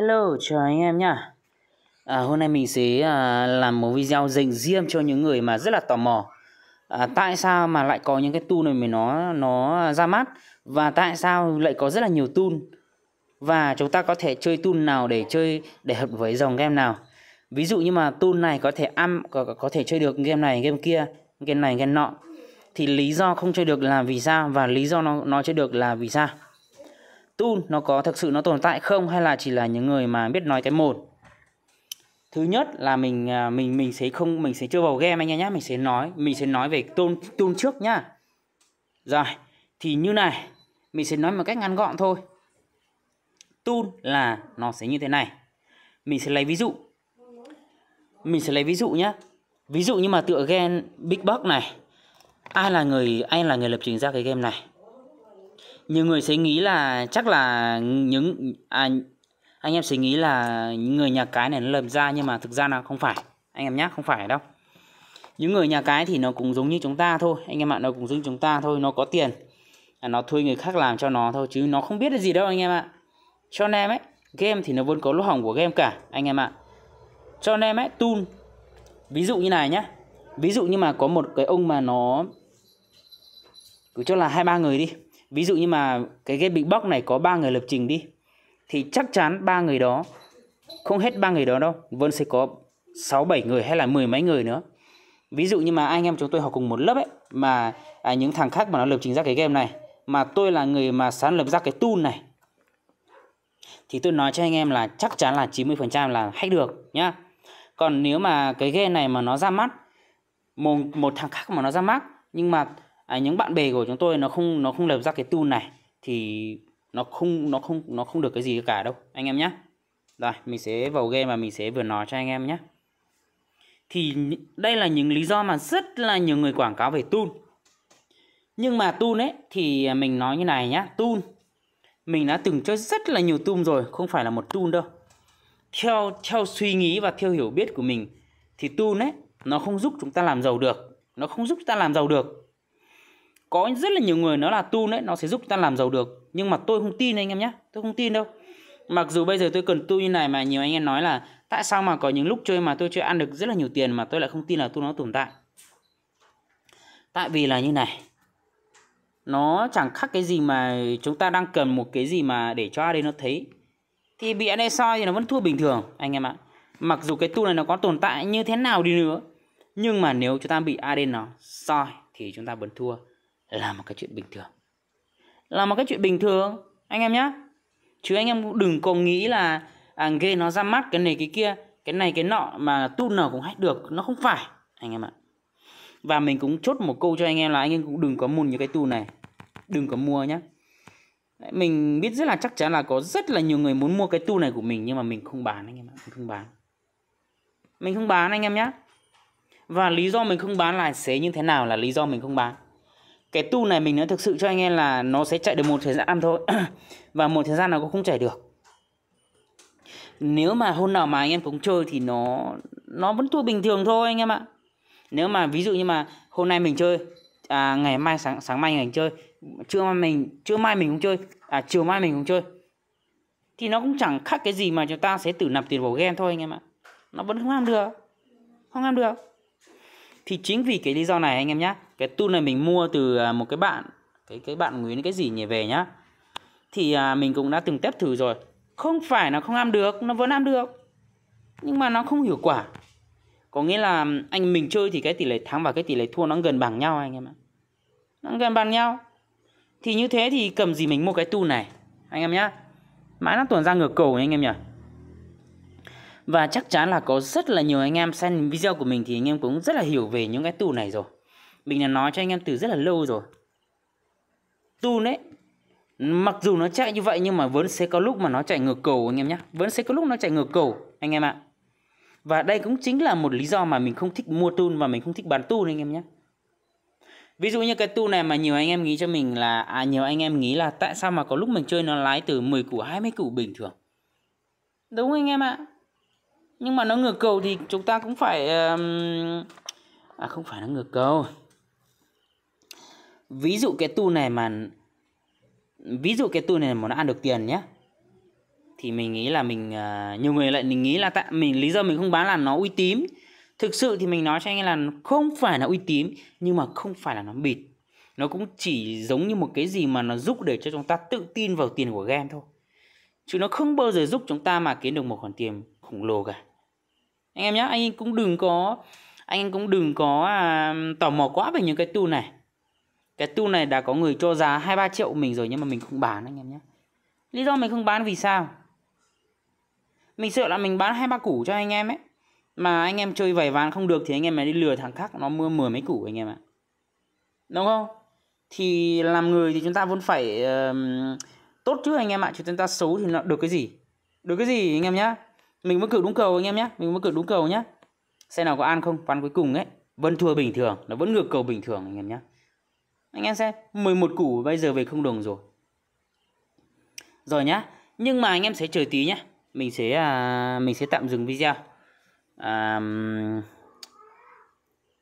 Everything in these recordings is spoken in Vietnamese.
Hello, chào anh em nhá. À, hôm nay mình sẽ à, làm một video dành riêng cho những người mà rất là tò mò. À, tại sao mà lại có những cái tool này mà nó nó ra mắt và tại sao lại có rất là nhiều tool và chúng ta có thể chơi tool nào để chơi để hợp với dòng game nào. Ví dụ như mà tool này có thể âm có, có thể chơi được game này, game kia, game này, game nọ. Thì lý do không chơi được là vì sao và lý do nó nó chơi được là vì sao? tool nó có thực sự nó tồn tại không hay là chỉ là những người mà biết nói cái một thứ nhất là mình à, mình mình sẽ không mình sẽ chưa vào game anh em nhé mình sẽ nói mình sẽ nói về tool tool trước nhá rồi thì như này mình sẽ nói một cách ngắn gọn thôi tool là nó sẽ như thế này mình sẽ lấy ví dụ mình sẽ lấy ví dụ nhé ví dụ như mà tựa game big box này ai là người ai là người lập trình ra cái game này nhiều người sẽ nghĩ là chắc là những à, anh em sẽ nghĩ là những người nhà cái này nó làm ra nhưng mà thực ra là không phải anh em nhé không phải đâu những người nhà cái thì nó cũng giống như chúng ta thôi anh em ạ nó cũng giống chúng ta thôi nó có tiền à, nó thuê người khác làm cho nó thôi chứ nó không biết được gì đâu anh em ạ cho nên em ấy game thì nó vẫn có lỗ hỏng của game cả anh em ạ cho nên em ấy tool ví dụ như này nhá ví dụ như mà có một cái ông mà nó cứ cho là hai ba người đi ví dụ như mà cái game big box này có ba người lập trình đi thì chắc chắn ba người đó không hết ba người đó đâu vẫn sẽ có sáu bảy người hay là mười mấy người nữa ví dụ như mà anh em chúng tôi học cùng một lớp ấy mà à, những thằng khác mà nó lập trình ra cái game này mà tôi là người mà sáng lập ra cái tool này thì tôi nói cho anh em là chắc chắn là 90% là hack được nhá. Còn nếu mà cái game này mà nó ra mắt một một thằng khác mà nó ra mắt nhưng mà à, những bạn bè của chúng tôi nó không nó không lập ra cái tool này thì nó không nó không nó không được cái gì cả đâu anh em nhé rồi mình sẽ vào game và mình sẽ vừa nói cho anh em nhé thì đây là những lý do mà rất là nhiều người quảng cáo về tool nhưng mà tool ấy thì mình nói như này nhá tool mình đã từng chơi rất là nhiều tool rồi không phải là một tool đâu theo theo suy nghĩ và theo hiểu biết của mình thì tool ấy nó không giúp chúng ta làm giàu được nó không giúp ta làm giàu được có rất là nhiều người nói là tu đấy nó sẽ giúp ta làm giàu được nhưng mà tôi không tin anh em nhé tôi không tin đâu mặc dù bây giờ tôi cần tu như này mà nhiều anh em nói là tại sao mà có những lúc chơi mà tôi chưa ăn được rất là nhiều tiền mà tôi lại không tin là tu nó tồn tại tại vì là như này nó chẳng khác cái gì mà chúng ta đang cần một cái gì mà để cho đây nó thấy thì bị ăn soi thì nó vẫn thua bình thường anh em ạ mặc dù cái tu này nó có tồn tại như thế nào đi nữa nhưng mà nếu chúng ta bị AD nó soi thì chúng ta vẫn thua là một cái chuyện bình thường là một cái chuyện bình thường anh em nhé chứ anh em cũng đừng có nghĩ là à, game nó ra mắt cái này cái kia cái này cái nọ mà tu nào cũng hack được nó không phải anh em ạ và mình cũng chốt một câu cho anh em là anh em cũng đừng có mua những cái tu này đừng có mua nhé mình biết rất là chắc chắn là có rất là nhiều người muốn mua cái tu này của mình nhưng mà mình không bán anh em ạ mình không bán mình không bán anh em nhé và lý do mình không bán là sẽ như thế nào là lý do mình không bán cái tu này mình nói thực sự cho anh em là nó sẽ chạy được một thời gian thôi và một thời gian nào cũng không chạy được nếu mà hôm nào mà anh em cũng chơi thì nó nó vẫn thua bình thường thôi anh em ạ nếu mà ví dụ như mà hôm nay mình chơi à, ngày mai sáng sáng mai mình chơi trưa mai mình trưa mai mình cũng chơi à chiều mai mình cũng chơi thì nó cũng chẳng khác cái gì mà chúng ta sẽ tự nạp tiền vào game thôi anh em ạ nó vẫn không làm được không làm được thì chính vì cái lý do này anh em nhé cái tool này mình mua từ à, một cái bạn cái cái bạn nguyễn cái gì nhỉ về nhá thì à, mình cũng đã từng test thử rồi không phải nó không ăn được nó vẫn ăn được nhưng mà nó không hiệu quả có nghĩa là anh mình chơi thì cái tỷ lệ thắng và cái tỷ lệ thua nó gần bằng nhau anh em ạ nó gần bằng nhau thì như thế thì cầm gì mình mua cái tool này anh em nhá mãi nó tuần ra ngược cầu anh em nhỉ và chắc chắn là có rất là nhiều anh em xem video của mình thì anh em cũng rất là hiểu về những cái tool này rồi mình đã nói cho anh em từ rất là lâu rồi tun đấy mặc dù nó chạy như vậy nhưng mà vẫn sẽ có lúc mà nó chạy ngược cầu anh em nhé vẫn sẽ có lúc nó chạy ngược cầu anh em ạ và đây cũng chính là một lý do mà mình không thích mua tun và mình không thích bán tun anh em nhé ví dụ như cái tu này mà nhiều anh em nghĩ cho mình là à nhiều anh em nghĩ là tại sao mà có lúc mình chơi nó lái từ 10 củ 20 củ bình thường đúng anh em ạ nhưng mà nó ngược cầu thì chúng ta cũng phải um... à không phải nó ngược cầu ví dụ cái tu này mà ví dụ cái tu này mà nó ăn được tiền nhé thì mình nghĩ là mình à, nhiều người lại mình nghĩ là tại mình lý do mình không bán là nó uy tín thực sự thì mình nói cho anh em là không phải là uy tín nhưng mà không phải là nó bịt nó cũng chỉ giống như một cái gì mà nó giúp để cho chúng ta tự tin vào tiền của game thôi chứ nó không bao giờ giúp chúng ta mà kiếm được một khoản tiền khổng lồ cả anh em nhé anh cũng đừng có anh cũng đừng có à, tò mò quá về những cái tu này cái tu này đã có người cho giá 23 triệu mình rồi nhưng mà mình không bán anh em nhé. Lý do mình không bán vì sao? Mình sợ là mình bán hai ba củ cho anh em ấy. Mà anh em chơi vẩy ván không được thì anh em lại đi lừa thằng khác nó mua mười mấy củ anh em ạ. Đúng không? Thì làm người thì chúng ta vẫn phải uh, tốt chứ anh em ạ. Chứ chúng ta xấu thì nó được cái gì? Được cái gì anh em nhá? Mình mới cử đúng cầu anh em nhá. Mình mới cử đúng cầu nhá. xe nào có ăn không? Ván cuối cùng ấy. Vẫn thua bình thường. Nó vẫn ngược cầu bình thường anh em nhá. Anh em xem 11 củ bây giờ về không đồng rồi Rồi nhá Nhưng mà anh em sẽ chờ tí nhá Mình sẽ à, mình sẽ tạm dừng video à,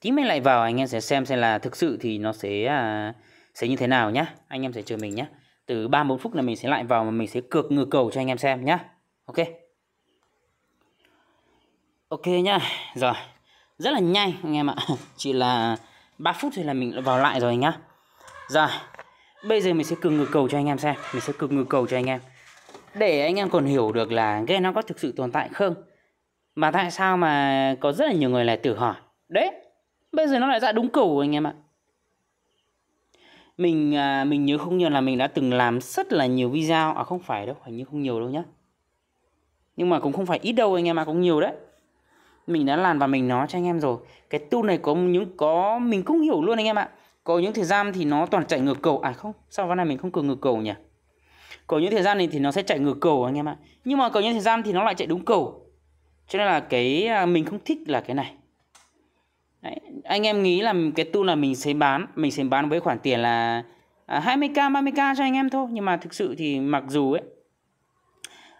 Tí mình lại vào anh em sẽ xem xem là thực sự thì nó sẽ à, sẽ như thế nào nhá Anh em sẽ chờ mình nhá Từ 3 bốn phút là mình sẽ lại vào mà mình sẽ cược ngược cầu cho anh em xem nhá Ok Ok nhá Rồi Rất là nhanh anh em ạ Chỉ là 3 phút thì là mình vào lại rồi nhá rồi Bây giờ mình sẽ cực ngược cầu cho anh em xem Mình sẽ cực ngược cầu cho anh em Để anh em còn hiểu được là game nó có thực sự tồn tại không Mà tại sao mà có rất là nhiều người lại tự hỏi Đấy Bây giờ nó lại ra đúng cầu anh em ạ Mình à, mình nhớ không nhớ là mình đã từng làm rất là nhiều video À không phải đâu, hình như không nhiều đâu nhá Nhưng mà cũng không phải ít đâu anh em ạ, cũng nhiều đấy mình đã làm và mình nói cho anh em rồi cái tu này có những có mình cũng hiểu luôn anh em ạ có những thời gian thì nó toàn chạy ngược cầu à không sao ván này mình không cường ngược cầu nhỉ có những thời gian này thì nó sẽ chạy ngược cầu anh em ạ nhưng mà có những thời gian thì nó lại chạy đúng cầu cho nên là cái à, mình không thích là cái này Đấy, anh em nghĩ là cái tu là mình sẽ bán mình sẽ bán với khoản tiền là 20k à, 30k cho anh em thôi nhưng mà thực sự thì mặc dù ấy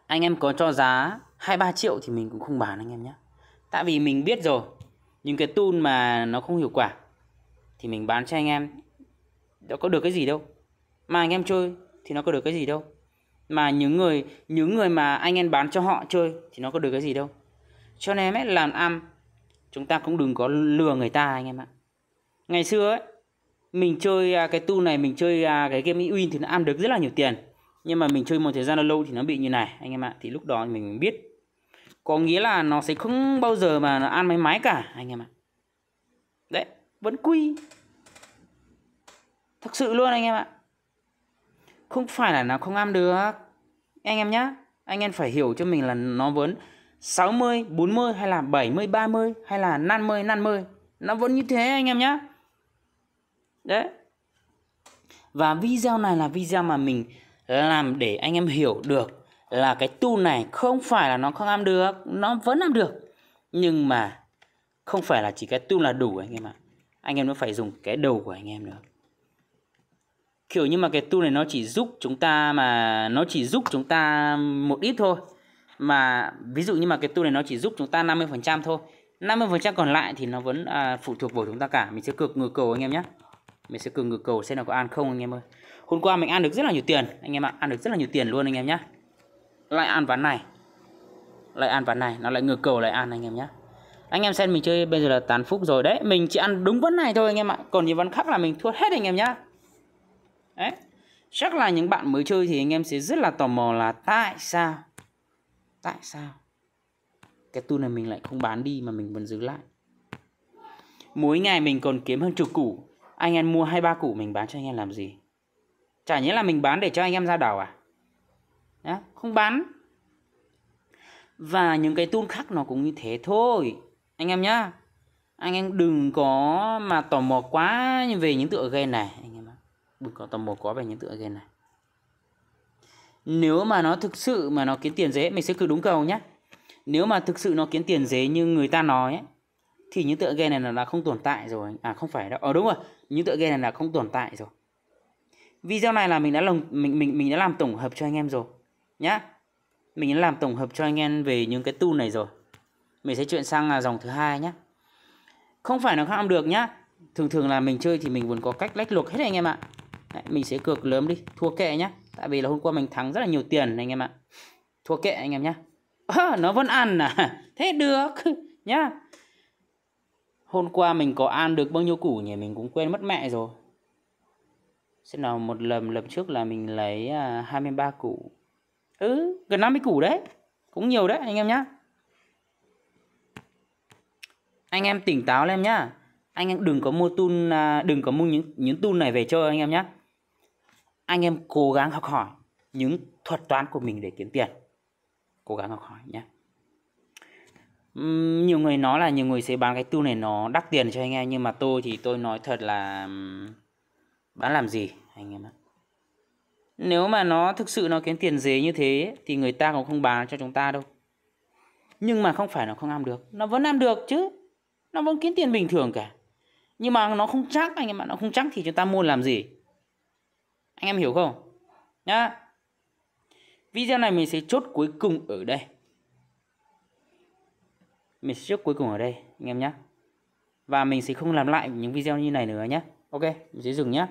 anh em có cho giá 23 triệu thì mình cũng không bán anh em nhé tại vì mình biết rồi những cái tool mà nó không hiệu quả thì mình bán cho anh em nó có được cái gì đâu mà anh em chơi thì nó có được cái gì đâu mà những người những người mà anh em bán cho họ chơi thì nó có được cái gì đâu cho nên ấy làm ăn chúng ta cũng đừng có lừa người ta anh em ạ ngày xưa ấy mình chơi à, cái tu này mình chơi à, cái game e win thì nó ăn được rất là nhiều tiền nhưng mà mình chơi một thời gian lâu thì nó bị như này anh em ạ thì lúc đó mình biết có nghĩa là nó sẽ không bao giờ mà nó ăn máy máy cả anh em ạ đấy vẫn quy thực sự luôn anh em ạ không phải là nó không ăn được anh em nhá anh em phải hiểu cho mình là nó vẫn 60 40 hay là 70 30 hay là 50 50 nó vẫn như thế anh em nhá đấy và video này là video mà mình làm để anh em hiểu được là cái tu này không phải là nó không ăn được nó vẫn ăn được nhưng mà không phải là chỉ cái tu là đủ anh em ạ anh em nó phải dùng cái đầu của anh em được kiểu như mà cái tool này nó chỉ giúp chúng ta mà nó chỉ giúp chúng ta một ít thôi mà ví dụ như mà cái tool này nó chỉ giúp chúng ta 50% thôi 50% còn lại thì nó vẫn à, phụ thuộc vào chúng ta cả mình sẽ cược ngược cầu anh em nhé mình sẽ cược ngược cầu xem là có ăn không anh em ơi hôm qua mình ăn được rất là nhiều tiền anh em ạ ăn được rất là nhiều tiền luôn anh em nhé lại ăn ván này lại ăn ván này nó lại ngược cầu lại ăn anh em nhé anh em xem mình chơi bây giờ là 8 phúc rồi đấy mình chỉ ăn đúng vấn này thôi anh em ạ còn những vấn khác là mình thua hết anh em nhá đấy chắc là những bạn mới chơi thì anh em sẽ rất là tò mò là tại sao tại sao cái tu này mình lại không bán đi mà mình vẫn giữ lại mỗi ngày mình còn kiếm hơn chục củ anh em mua hai ba củ mình bán cho anh em làm gì chả nhẽ là mình bán để cho anh em ra đảo à Đó, không bán và những cái tool khác nó cũng như thế thôi anh em nhá anh em đừng có mà tò mò quá về những tựa game này anh em đừng có tò mò quá về những tựa game này nếu mà nó thực sự mà nó kiếm tiền dễ mình sẽ cứ đúng cầu nhé nếu mà thực sự nó kiếm tiền dễ như người ta nói ấy, thì những tựa game này là, là không tồn tại rồi à không phải đâu ờ đúng rồi những tựa game này là không tồn tại rồi video này là mình đã lồng mình mình mình đã làm tổng hợp cho anh em rồi nhá mình đã làm tổng hợp cho anh em về những cái tu này rồi mình sẽ chuyển sang là dòng thứ hai nhé không phải nó không được nhá thường thường là mình chơi thì mình muốn có cách lách luộc hết anh em ạ Đấy, mình sẽ cược lớn đi thua kệ nhá tại vì là hôm qua mình thắng rất là nhiều tiền anh em ạ thua kệ anh em nhá à, nó vẫn ăn à thế được nhá hôm qua mình có ăn được bao nhiêu củ nhỉ mình cũng quên mất mẹ rồi xem nào một lần lần trước là mình lấy 23 à, củ ừ gần 50 củ đấy cũng nhiều đấy anh em nhá anh em tỉnh táo lên nhá anh em đừng có mua tool à, đừng có mua những những tool này về chơi anh em nhé anh em cố gắng học hỏi những thuật toán của mình để kiếm tiền cố gắng học hỏi nhé nhiều người nói là nhiều người sẽ bán cái tool này nó đắt tiền cho anh em nhưng mà tôi thì tôi nói thật là bán làm gì anh em ạ nếu mà nó thực sự nó kiếm tiền dế như thế thì người ta cũng không bán cho chúng ta đâu nhưng mà không phải nó không ăn được nó vẫn ăn được chứ nó vẫn kiếm tiền bình thường cả nhưng mà nó không chắc anh em ạ nó không chắc thì chúng ta mua làm gì anh em hiểu không nhá video này mình sẽ chốt cuối cùng ở đây mình sẽ chốt cuối cùng ở đây anh em nhé và mình sẽ không làm lại những video như này nữa nhé ok mình sẽ dừng nhé